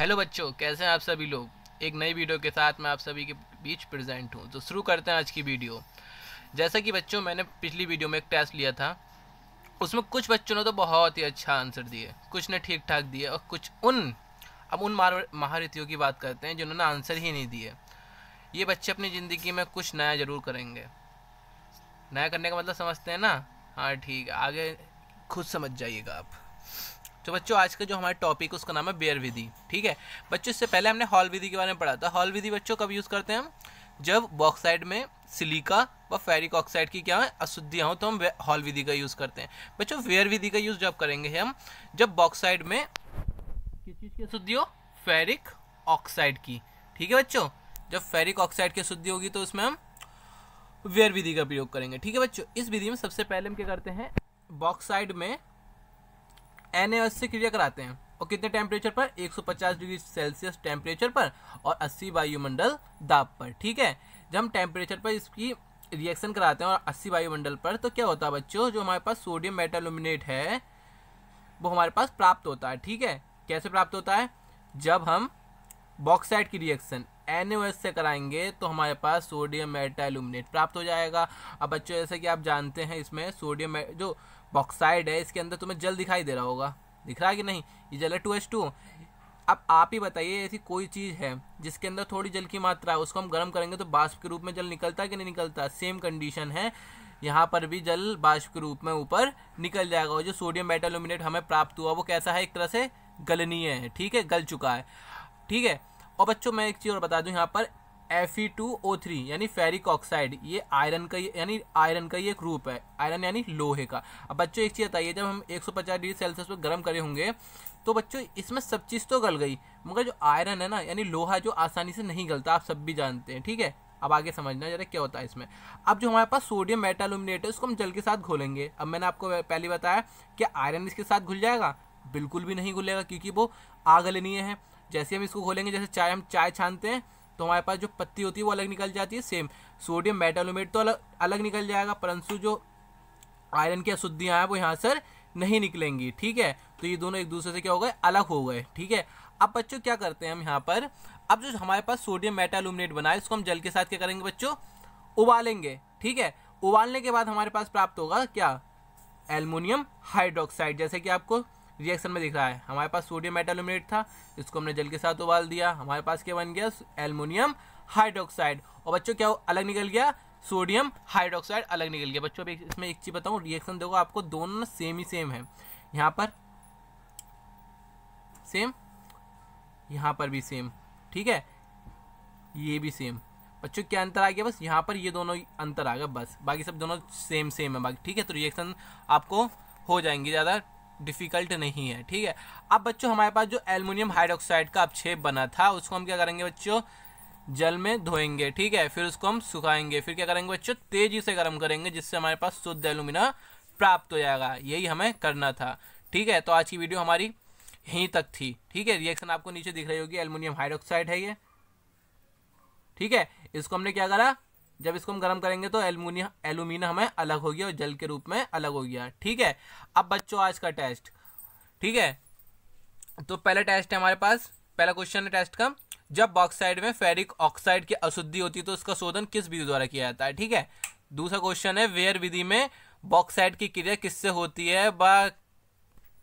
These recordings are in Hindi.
हेलो बच्चों कैसे हैं आप सभी लोग एक नई वीडियो के साथ मैं आप सभी के बीच प्रेजेंट हूँ तो शुरू करते हैं आज की वीडियो जैसा कि बच्चों मैंने पिछली वीडियो में एक टेस्ट लिया था उसमें कुछ बच्चों ने तो बहुत ही अच्छा आंसर दिए कुछ ने ठीक ठाक दिए और कुछ उन अब उन महारथियों की बात करते हैं जिन्होंने आंसर ही नहीं दिए ये बच्चे अपनी ज़िंदगी में कुछ नया ज़रूर करेंगे नया करने का मतलब समझते हैं ना हाँ ठीक आगे खुद समझ जाइएगा आप तो बच्चों आज का जो हमारे टॉपिक उसका नाम है बेयर विधि ठीक है बच्चों इससे पहले हमने हॉल विधि के बारे में पढ़ा था हॉल विधि बच्चों कब यूज़ करते हैं हम जब बॉक्साइड में सिलिका व फेरिक ऑक्साइड की क्या है अशुद्धियाँ हो तो हम हॉल विधि का यूज़ करते हैं बच्चों वेयर विधि का यूज़ जब करेंगे हम जब बॉक्साइड में किस चीज़ की अशुद्धि हो फेरिक ऑक्साइड की ठीक है बच्चों जब फेरिक ऑक्साइड की अशुद्धि होगी तो उसमें हम वेयर विधि का प्रयोग करेंगे ठीक है बच्चों इस विधि में सबसे पहले हम क्या करते हैं बॉक्साइड में एन से क्रिया कराते हैं और कितने टेम्परेचर पर 150 डिग्री सेल्सियस टेम्परेचर पर और 80 वायुमंडल दाब पर ठीक है जब हम टेम्परेचर पर इसकी रिएक्शन कराते हैं और 80 वायुमंडल पर तो क्या होता है बच्चों जो हमारे पास सोडियम मेटालुमिनेट है वो हमारे पास प्राप्त होता है ठीक है कैसे प्राप्त होता है जब हम बॉक्साइड की रिएक्शन एन से कराएंगे तो हमारे पास सोडियम मेटा एलुमिनेट प्राप्त हो जाएगा अब बच्चों जैसे कि आप जानते हैं इसमें सोडियम e- जो बॉक्साइड है इसके अंदर तुम्हें जल दिखाई दे रहा होगा दिख रहा है कि नहीं ये जल है टू एच टू अब आप ही बताइए ऐसी कोई चीज़ है जिसके अंदर थोड़ी जल की मात्रा है उसको हम गर्म करेंगे तो बाष्प के रूप में जल निकलता है कि नहीं निकलता सेम कंडीशन है यहाँ पर भी जल बाष्प के रूप में ऊपर निकल जाएगा और जो सोडियम एलुमिनेट हमें प्राप्त हुआ वो कैसा है एक तरह से गलनीय है ठीक है गल चुका है ठीक है और बच्चों मैं एक चीज़ और बता दूँ यहाँ पर Fe2O3 यानी फेरिक ऑक्साइड ये आयरन का यानी आयरन का ही एक रूप है आयरन यानी लोहे का अब बच्चों एक चीज़ बताइए जब हम 150 डिग्री सेल्सियस पर गर्म करे होंगे तो बच्चों इसमें सब चीज़ तो गल गई मगर जो आयरन है ना यानी लोहा जो आसानी से नहीं गलता आप सब भी जानते हैं ठीक है अब आगे समझना जरा क्या होता है इसमें अब जो हमारे पास सोडियम मेटालुमिनेट है उसको हम जल के साथ घोलेंगे अब मैंने आपको पहले बताया कि आयरन इसके साथ घुल जाएगा बिल्कुल भी नहीं घुलेगा क्योंकि वो आगलनीय है जैसे हम इसको खोलेंगे जैसे चाय हम चाय छानते हैं तो हमारे पास जो पत्ती होती है वो अलग निकल जाती है सेम सोडियम मेटालोमेट तो अलग अलग निकल जाएगा परंतु जो आयरन की अशुद्धियाँ हैं वो यहाँ सर नहीं निकलेंगी ठीक है तो ये दोनों एक दूसरे से क्या हो गए अलग हो गए ठीक है अब बच्चों क्या करते हैं हम यहाँ पर अब जो हमारे पास सोडियम मेटालूमिनेट बना है इसको हम जल के साथ क्या करेंगे बच्चों उबालेंगे ठीक है उबालने के बाद हमारे पास प्राप्त होगा क्या एलमोनियम हाइड्रोक्साइड जैसे कि आपको रिएक्शन में दिख रहा है हमारे पास सोडियम मेटालुमिनेट था इसको हमने जल के साथ उबाल दिया हमारे पास क्या बन गया एलमोनियम हाइड्रोक्साइड और बच्चों क्या अलग निकल गया सोडियम हाइड्रोक्साइड अलग निकल गया बच्चों अब इसमें एक चीज़ बताऊँ रिएक्शन देखो आपको दोनों सेम ही सेम है यहाँ पर सेम यहाँ पर भी सेम ठीक है ये भी सेम बच्चों क्या अंतर आ गया बस यहाँ पर ये दोनों अंतर आ गया बस बाकी सब दोनों सेम सेम है बाकी ठीक है तो रिएक्शन आपको हो जाएंगे ज़्यादा डिफ़िकल्ट नहीं है ठीक है अब बच्चों हमारे पास जो एलमिनियम हाइड्रोक्साइड का अपक्षेप बना था उसको हम क्या करेंगे बच्चों जल में धोएंगे ठीक है फिर उसको हम सुखाएंगे फिर क्या करेंगे बच्चों तेज़ी से गर्म करेंगे जिससे हमारे पास शुद्ध एलुमिना प्राप्त हो जाएगा यही हमें करना था ठीक है तो आज की वीडियो हमारी यहीं तक थी ठीक है रिएक्शन आपको नीचे दिख रही होगी एलुमिनियम हाइड्रोक्साइड है ये ठीक है इसको हमने क्या करा जब इसको हम गर्म करेंगे तो एलुमिनियम एलुमिनियम हमें अलग हो गया और जल के रूप में अलग हो गया ठीक है अब बच्चों आज का टेस्ट ठीक है तो पहला टेस्ट है हमारे पास पहला क्वेश्चन है टेस्ट का जब बॉक्साइड में फेरिक ऑक्साइड की अशुद्धि होती है तो इसका शोधन किस विधि द्वारा किया जाता है ठीक है दूसरा क्वेश्चन है वेयर विधि में बॉक्साइड की क्रिया किससे होती है व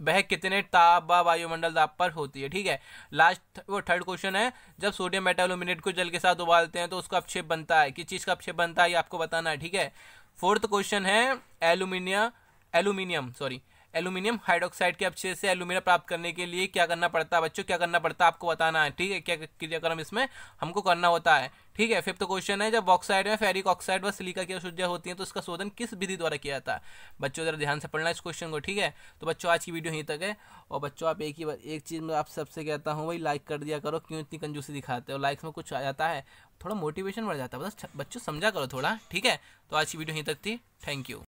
वह कितने ताप व वायुमंडल ताप पर होती है ठीक है लास्ट वो थर्ड क्वेश्चन है जब सोडियम मेटालोमिनेट को जल के साथ उबालते हैं तो उसका अपक्षेप बनता है किस चीज़ का अपक्षेप बनता है ये आपको बताना है ठीक है फोर्थ क्वेश्चन है एलुमिनिया एलुमिनियम सॉरी एल्यूमिनियम हाइड्रोक्साइड के अच्छे से एल्यूमिना प्राप्त करने के लिए क्या करना पड़ता है बच्चों क्या करना पड़ता है आपको बताना है ठीक है क्या क्रियाक्रम इसमें हमको करना होता है ठीक है फिफ्थ क्वेश्चन है जब बॉक्साइड में फेरिक ऑक्साइड व सिलिका की अशुद्धियाँ होती हैं तो इसका शोधन किस विधि द्वारा किया जाता है बच्चों जरा ध्यान से पढ़ना इस क्वेश्चन को ठीक है तो बच्चों आज की वीडियो यहीं तक है और बच्चों आप एक ही बार एक चीज़ में आप सबसे कहता हूँ भाई लाइक कर दिया करो क्यों इतनी कंजूसी दिखाते हो लाइक्स में कुछ आ जाता है थोड़ा मोटिवेशन बढ़ जाता है बस बच्चों समझा करो थोड़ा ठीक है तो आज की वीडियो यहीं तक थी थैंक यू